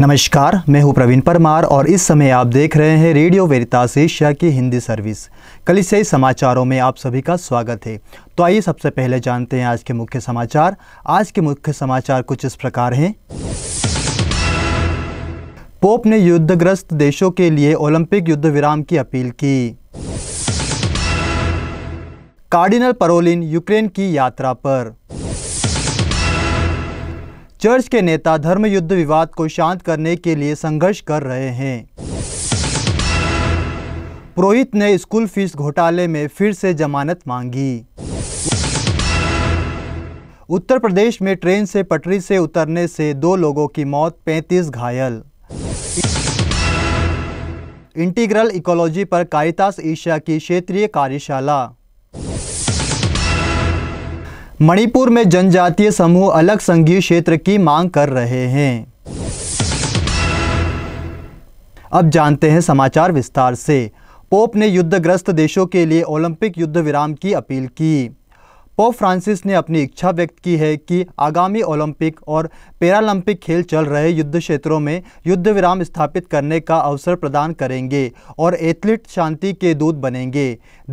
नमस्कार मैं हूं प्रवीण परमार और इस समय आप देख रहे हैं रेडियो वेरितास एशिया की हिंदी सर्विस कल से समाचारों में आप सभी का स्वागत है तो आइए सबसे पहले जानते हैं आज के मुख्य समाचार आज के मुख्य समाचार कुछ इस प्रकार हैं पोप ने युद्धग्रस्त देशों के लिए ओलंपिक युद्ध विराम की अपील की कार्डिनल परोलिन यूक्रेन की यात्रा पर चर्च के नेता धर्म युद्ध विवाद को शांत करने के लिए संघर्ष कर रहे हैं पुरोहित ने स्कूल फीस घोटाले में फिर से जमानत मांगी उत्तर प्रदेश में ट्रेन से पटरी से उतरने से दो लोगों की मौत 35 घायल इंटीग्रल इकोलॉजी पर कायतास ईशा की क्षेत्रीय कार्यशाला मणिपुर में जनजातीय समूह अलग संघीय क्षेत्र की मांग कर रहे हैं अब जानते हैं समाचार विस्तार से पोप ने युद्धग्रस्त देशों के लिए ओलंपिक युद्ध विराम की अपील की पोप फ्रांसिस ने अपनी इच्छा व्यक्त की है कि आगामी ओलंपिक और पैरालंपिक खेल चल रहे युद्ध क्षेत्रों में युद्ध विराम स्थापित करने का अवसर प्रदान करेंगे और एथलीट शांति के दूत बनेंगे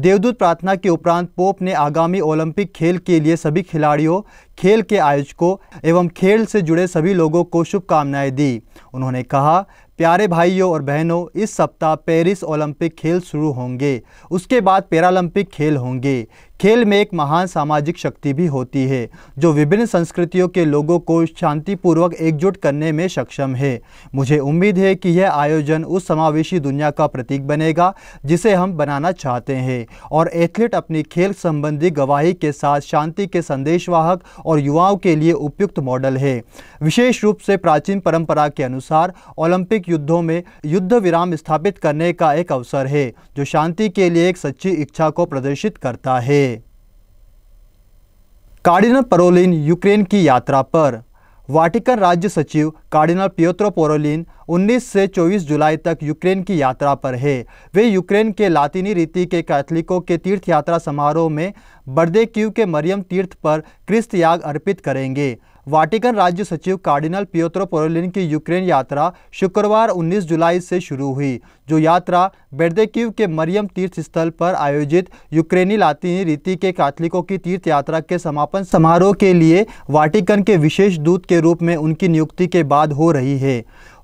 देवदूत प्रार्थना के उपरांत पोप ने आगामी ओलंपिक खेल के लिए सभी खिलाड़ियों खेल के आयोजकों एवं खेल से जुड़े सभी लोगों को शुभकामनाएं दी उन्होंने कहा प्यारे भाइयों और बहनों इस सप्ताह पेरिस ओलंपिक खेल शुरू होंगे उसके बाद पैरालंपिक खेल होंगे खेल में एक महान सामाजिक शक्ति भी होती है जो विभिन्न संस्कृतियों के लोगों को शांतिपूर्वक एकजुट करने में सक्षम है मुझे उम्मीद है कि यह आयोजन उस समावेशी दुनिया का प्रतीक बनेगा जिसे हम बनाना चाहते हैं और एथलीट अपनी खेल संबंधी गवाही के साथ शांति के संदेशवाहक और युवाओं के लिए उपयुक्त मॉडल है विशेष रूप से प्राचीन परम्परा के अनुसार ओलंपिक युद्धों में युद्ध विराम स्थापित करने का एक अवसर है जो शांति के लिए एक सच्ची इच्छा को प्रदर्शित करता है कार्डिनल परोलिन यूक्रेन की यात्रा पर वाटिकन राज्य सचिव कार्डिनल पियोत्रो पोरोलिन 19 से 24 जुलाई तक यूक्रेन की यात्रा पर है वे यूक्रेन के लातिनी रीति के कैथलिकों के तीर्थ यात्रा समारोह में बर्देक्यू के मरियम तीर्थ पर क्रिस्त याग अर्पित करेंगे वाटिकन राज्य सचिव कार्डिनल पियोत्रो पोरोलिन की यूक्रेन यात्रा शुक्रवार 19 जुलाई से शुरू हुई जो यात्रा बेडेक्यू के मरियम तीर्थ स्थल पर आयोजित यूक्रेनी लातीनी रीति के कैथलिकों की तीर्थ यात्रा के समापन समारोह के लिए वाटिकन के विशेष दूत के रूप में उनकी नियुक्ति के बाद हो रही है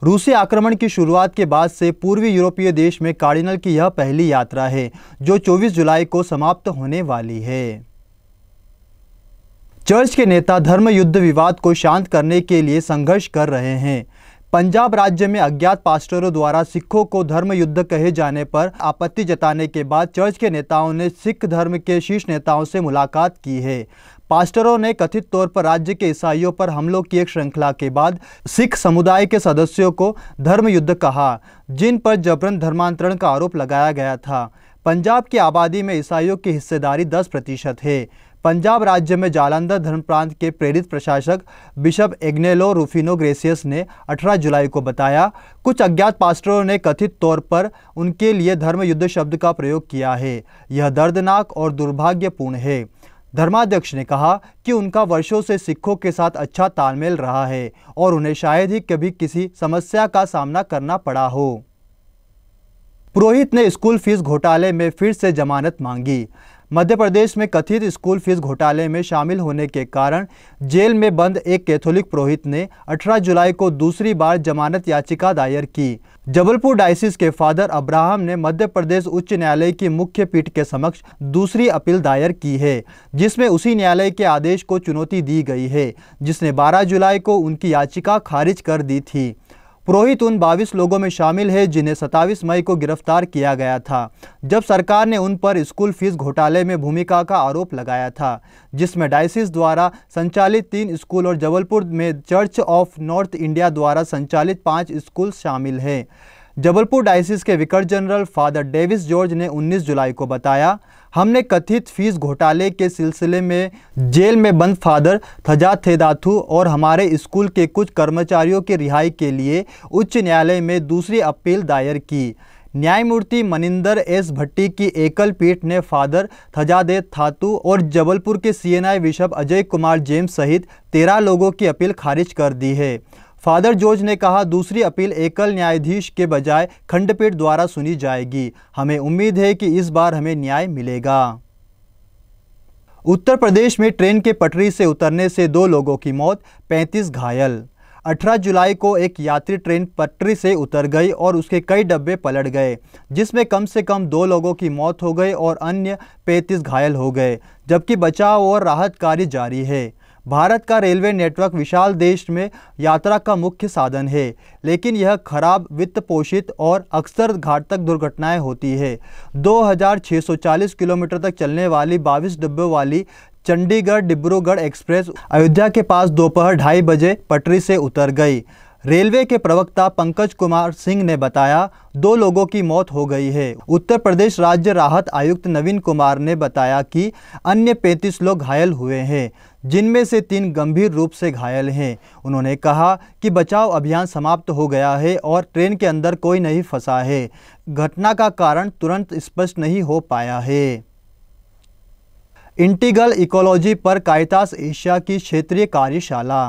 रूसी आक्रमण की शुरुआत के बाद से पूर्वी यूरोपीय देश में कार्डिनल की यह पहली यात्रा है जो 24 जुलाई को समाप्त होने वाली है चर्च के नेता धर्म युद्ध विवाद को शांत करने के लिए संघर्ष कर रहे हैं पंजाब राज्य में अज्ञात पास्टरों द्वारा सिखों को धर्म युद्ध कहे जाने पर आपत्ति जताने के बाद चर्च के नेताओं ने सिख धर्म के शीर्ष नेताओं से मुलाकात की है पास्टरों ने कथित तौर पर राज्य के ईसाइयों पर हमलों की एक श्रृंखला के बाद सिख समुदाय के सदस्यों को धर्म युद्ध कहा जिन पर जबरन धर्मांतरण का आरोप लगाया गया था पंजाब की आबादी में ईसाइयों की हिस्सेदारी दस प्रतिशत है पंजाब राज्य में जालंधर धर्म प्रांत के प्रेरित प्रशासक बिशप एग्नेलो रूफिनो ग्रेसियस ने 18 जुलाई को बताया कुछ अज्ञात पास्टरों ने कथित तौर पर उनके लिए धर्म युद्ध शब्द का प्रयोग किया है यह दर्दनाक और दुर्भाग्यपूर्ण है धर्माध्यक्ष ने कहा कि उनका वर्षों से सिखों के साथ अच्छा तालमेल रहा है और उन्हें शायद ही कभी किसी समस्या का सामना करना पड़ा हो पुरोहित ने स्कूल फीस घोटाले में फिर से जमानत मांगी मध्य प्रदेश में कथित स्कूल फीस घोटाले में शामिल होने के कारण जेल में बंद एक कैथोलिक पुरोहित ने 18 जुलाई को दूसरी बार जमानत याचिका दायर की जबलपुर डायसिस के फादर अब्राहम ने मध्य प्रदेश उच्च न्यायालय की मुख्य पीठ के समक्ष दूसरी अपील दायर की है जिसमें उसी न्यायालय के आदेश को चुनौती दी गई है जिसने 12 जुलाई को उनकी याचिका खारिज कर दी थी पुरोहित उन बाईस लोगों में शामिल है जिन्हें 27 मई को गिरफ्तार किया गया था जब सरकार ने उन पर स्कूल फीस घोटाले में भूमिका का आरोप लगाया था जिसमें डायसिस द्वारा संचालित तीन स्कूल और जबलपुर में चर्च ऑफ नॉर्थ इंडिया द्वारा संचालित पाँच स्कूल शामिल हैं जबलपुर डायसिस के विकट जनरल फादर डेविस जॉर्ज ने उन्नीस जुलाई को बताया हमने कथित फीस घोटाले के सिलसिले में जेल में बंद फादर थजा थेदाथू और हमारे स्कूल के कुछ कर्मचारियों की रिहाई के लिए उच्च न्यायालय में दूसरी अपील दायर की न्यायमूर्ति मनिंदर एस भट्टी की एकल पीठ ने फादर थजादे थातू और जबलपुर के CNI bishop Ajay Kumar James सहित तेरह लोगों की अपील खारिज कर दी है फादर जॉर्ज ने कहा दूसरी अपील एकल न्यायाधीश के बजाय खंडपीठ द्वारा सुनी जाएगी हमें उम्मीद है कि इस बार हमें न्याय मिलेगा उत्तर प्रदेश में ट्रेन के पटरी से उतरने से दो लोगों की मौत 35 घायल 18 जुलाई को एक यात्री ट्रेन पटरी से उतर गई और उसके कई डब्बे पलट गए जिसमें कम से कम दो लोगों की मौत हो गई और अन्य 35 घायल हो गए जबकि बचाव और राहत कार्य जारी है भारत का रेलवे नेटवर्क विशाल देश में यात्रा का मुख्य साधन है लेकिन यह खराब वित्त पोषित और अक्सर घातक दुर्घटनाएं होती है 2640 किलोमीटर तक चलने वाली बाईस डिब्बों वाली चंडीगढ़ डिब्रूगढ़ एक्सप्रेस अयोध्या के पास दोपहर ढाई बजे पटरी से उतर गई रेलवे के प्रवक्ता पंकज कुमार सिंह ने बताया दो लोगों की मौत हो गई है उत्तर प्रदेश राज्य राहत आयुक्त नवीन कुमार ने बताया कि अन्य 35 लोग घायल हुए हैं जिनमें से तीन गंभीर रूप से घायल हैं उन्होंने कहा कि बचाव अभियान समाप्त हो गया है और ट्रेन के अंदर कोई नहीं फंसा है घटना का कारण तुरंत स्पष्ट नहीं हो पाया है इंटीगल इकोलॉजी पर कायतास एशिया की क्षेत्रीय कार्यशाला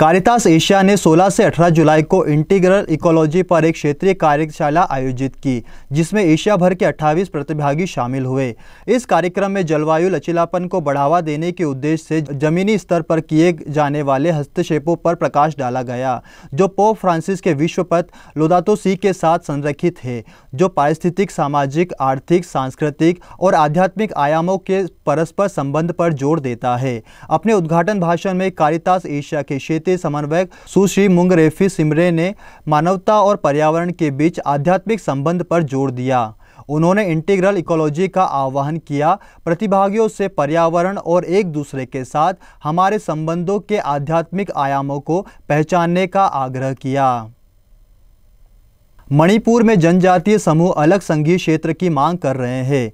कारितास एशिया ने 16 से 18 जुलाई को इंटीग्रल इकोलॉजी पर एक क्षेत्रीय कार्यशाला आयोजित की जिसमें एशिया भर के 28 प्रतिभागी शामिल हुए इस कार्यक्रम में जलवायु लचीलापन को बढ़ावा देने के उद्देश्य से जमीनी स्तर पर किए जाने वाले हस्तक्षेपों पर प्रकाश डाला गया जो पोप फ्रांसिस के विश्वपथ लोदातो सी के साथ संरक्षित है जो पारिस्थितिक सामाजिक आर्थिक सांस्कृतिक और आध्यात्मिक आयामों के परस्पर संबंध पर जोर देता है अपने उद्घाटन भाषण में कारितास एशिया के क्षेत्र के समन्वयक सुश्री मुंगरेफी सिमरे ने मानवता और पर्यावरण के बीच आध्यात्मिक संबंध पर जोर दिया उन्होंने इंटीग्रल इकोलॉजी का आह्वान किया प्रतिभागियों से पर्यावरण और एक दूसरे के साथ हमारे संबंधों के आध्यात्मिक आयामों को पहचानने का आग्रह किया मणिपुर में जनजातीय समूह अलग संघीय क्षेत्र की मांग कर रहे हैं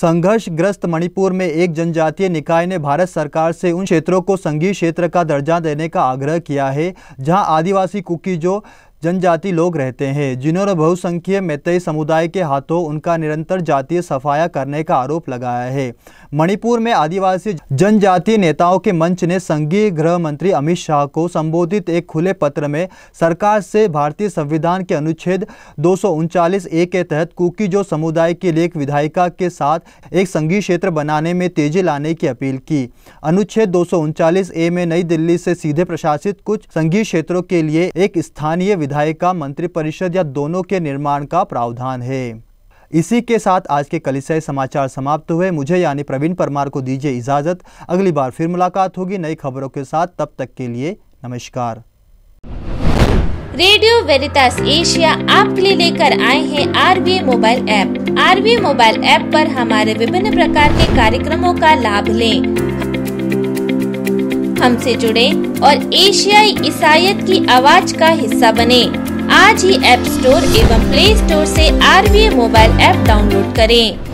संघर्षग्रस्त मणिपुर में एक जनजातीय निकाय ने भारत सरकार से उन क्षेत्रों को संघीय क्षेत्र का दर्जा देने का आग्रह किया है जहां आदिवासी कुकी जो जनजाति लोग रहते हैं जिन्होंने बहुसंख्यक मैतई समुदाय के हाथों उनका निरंतर जातीय सफाया करने का आरोप लगाया है मणिपुर में आदिवासी जनजातीय नेताओं के मंच ने संघीय गृह मंत्री अमित शाह को संबोधित एक खुले पत्र में सरकार से भारतीय संविधान के अनुच्छेद दो ए के तहत कुकी जो समुदाय के लिए एक विधायिका के साथ एक संघीय क्षेत्र बनाने में तेजी लाने की अपील की अनुच्छेद दो ए में नई दिल्ली से सीधे प्रशासित कुछ संघीय क्षेत्रों के लिए एक स्थानीय विधायिका मंत्रिपरिषद या दोनों के निर्माण का प्रावधान है इसी के साथ आज के कलिसय समाचार समाप्त हुए मुझे यानी प्रवीण परमार को दीजिए इजाज़त अगली बार फिर मुलाकात होगी नई खबरों के साथ तब तक के लिए नमस्कार रेडियो वेरितास एशिया आपके लिए लेकर आए हैं RBA mobile app RBA mobile app पर हमारे विभिन्न प्रकार के कार्यक्रमों का लाभ लें हमसे जुड़ें और एशियाई ईसाइत की आवाज़ का हिस्सा बने आज ही ऐप स्टोर एवं प्ले स्टोर से आर मोबाइल ऐप डाउनलोड करें